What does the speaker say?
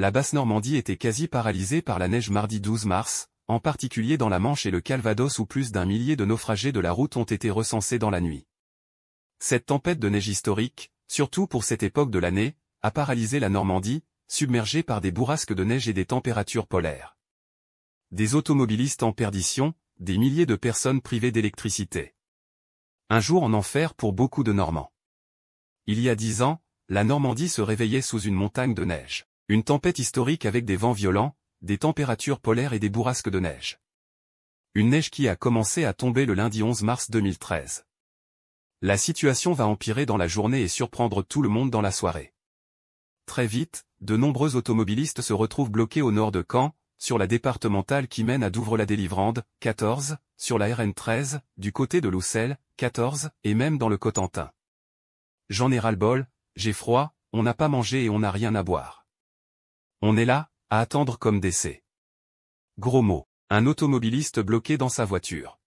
la Basse-Normandie était quasi paralysée par la neige mardi 12 mars, en particulier dans la Manche et le Calvados où plus d'un millier de naufragés de la route ont été recensés dans la nuit. Cette tempête de neige historique, surtout pour cette époque de l'année, a paralysé la Normandie, submergée par des bourrasques de neige et des températures polaires. Des automobilistes en perdition, des milliers de personnes privées d'électricité. Un jour en enfer pour beaucoup de Normands. Il y a dix ans, la Normandie se réveillait sous une montagne de neige. Une tempête historique avec des vents violents, des températures polaires et des bourrasques de neige. Une neige qui a commencé à tomber le lundi 11 mars 2013. La situation va empirer dans la journée et surprendre tout le monde dans la soirée. Très vite, de nombreux automobilistes se retrouvent bloqués au nord de Caen, sur la départementale qui mène à Douvres-la-Délivrande, 14, sur la RN13, du côté de Loussel, 14, et même dans le Cotentin. J'en ai ras-le-bol, j'ai froid, on n'a pas mangé et on n'a rien à boire. On est là, à attendre comme décès. Gros mot. Un automobiliste bloqué dans sa voiture.